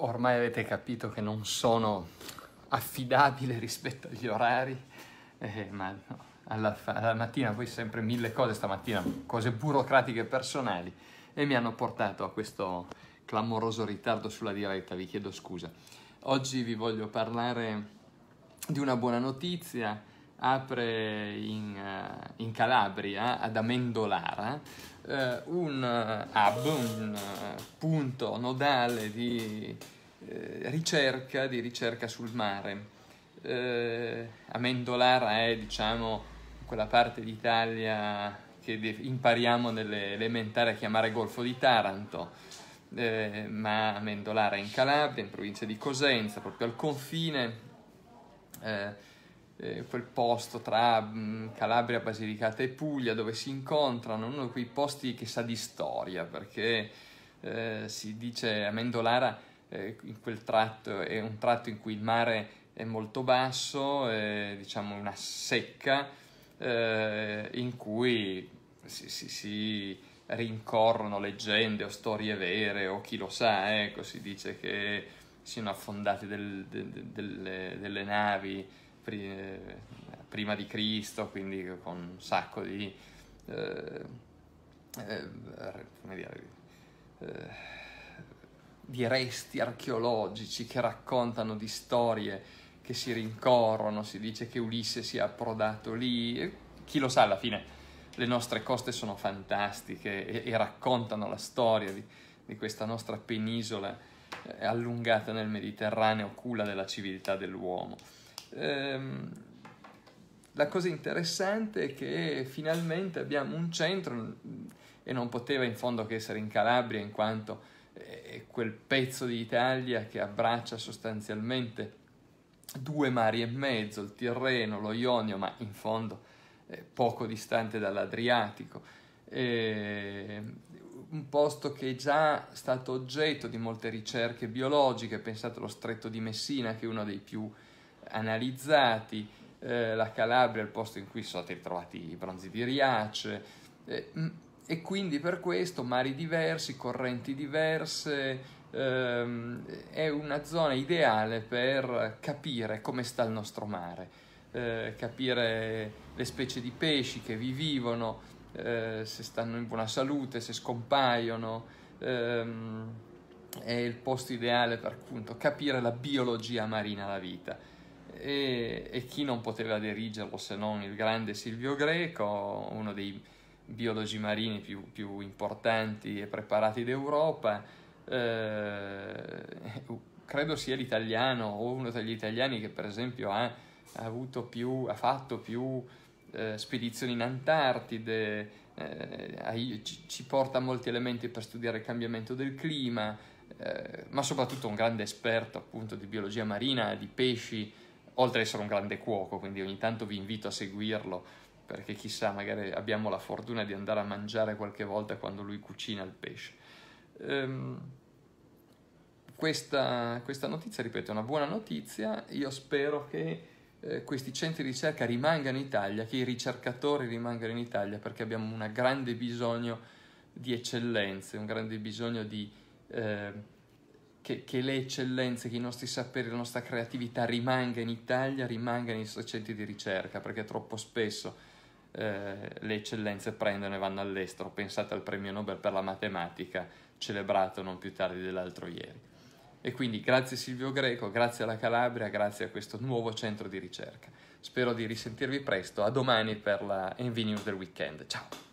ormai avete capito che non sono affidabile rispetto agli orari, eh, ma no, alla, alla, mattina poi sempre mille cose stamattina, cose burocratiche e personali, e mi hanno portato a questo clamoroso ritardo sulla diretta, vi chiedo scusa. Oggi vi voglio parlare di una buona notizia, apre in, eh, in Calabria, ad Amendolara, eh, un eh, hub, un punto nodale di ricerca, di ricerca sul mare. Eh, Amendolara è, diciamo, quella parte d'Italia che impariamo nelle elementari a chiamare Golfo di Taranto, eh, ma Amendolara è in Calabria, in provincia di Cosenza, proprio al confine. Eh, eh, quel posto tra mm, Calabria, Basilicata e Puglia dove si incontrano, uno di quei posti che sa di storia perché eh, si dice a Mendolara eh, in quel tratto è un tratto in cui il mare è molto basso, è, diciamo una secca eh, in cui si, si, si rincorrono leggende o storie vere o chi lo sa, ecco, si dice che siano affondate del, de, de, delle, delle, navi prima di Cristo, quindi con un sacco di eh, eh, dire, eh, di resti archeologici che raccontano di storie che si rincorrono, si dice che Ulisse sia approdato lì, chi lo sa alla fine le nostre coste sono fantastiche e, e raccontano la storia di, di questa nostra penisola eh, allungata nel Mediterraneo, culla della civiltà dell'uomo ehm, la cosa interessante è che finalmente abbiamo un centro mm, e non poteva in fondo che essere in Calabria in quanto è quel pezzo di Italia che abbraccia sostanzialmente due mari e mezzo, il Tirreno, lo Ionio, ma in fondo poco distante dall'Adriatico. E ehm, un posto che è già stato oggetto di molte ricerche biologiche, pensate allo stretto di Messina che è uno dei più analizzati, eh, la Calabria è il posto in cui sono stati trovati i bronzi di Riace eh, e quindi per questo mari diversi, correnti diverse, ehm, è una zona ideale per capire come sta il nostro mare, eh, capire le specie di pesci che vi vivono, eh, se stanno in buona salute, se scompaiono. Ehm, è il posto ideale per appunto capire la biologia marina, la vita e, e chi non poteva dirigerlo se non il grande Silvio Greco, uno dei biologi marini più, più importanti e preparati d'Europa, eh, uh, credo sia l'italiano o uno degli italiani che per esempio ha, ha, più, ha fatto più eh, spedizioni in Antartide, eh, ci, ci, porta molti elementi per studiare il cambiamento del clima, eh, ma soprattutto un grande esperto appunto di biologia marina, di pesci, oltre ad essere un grande cuoco, quindi ogni tanto vi invito a seguirlo perché chissà, magari abbiamo la fortuna di andare a mangiare qualche volta quando lui cucina il pesce. Ehm, questa, questa, notizia, ripeto, è una buona notizia, io spero che eh, questi centri di ricerca rimangano in Italia, che i ricercatori rimangano in Italia perché abbiamo un grande bisogno di eccellenze, un grande bisogno di... Eh, che, che, le eccellenze, che i nostri saperi, la nostra creatività rimanga in Italia, rimanga nei nostri centri di ricerca, perché troppo spesso eh, le eccellenze prendono e vanno all'estero. Pensate al premio Nobel per la matematica celebrato non più tardi dell'altro ieri. E quindi grazie Silvio Greco, grazie alla Calabria, grazie a questo nuovo centro di ricerca. Spero di risentirvi presto, a domani per la NV News del weekend. Ciao!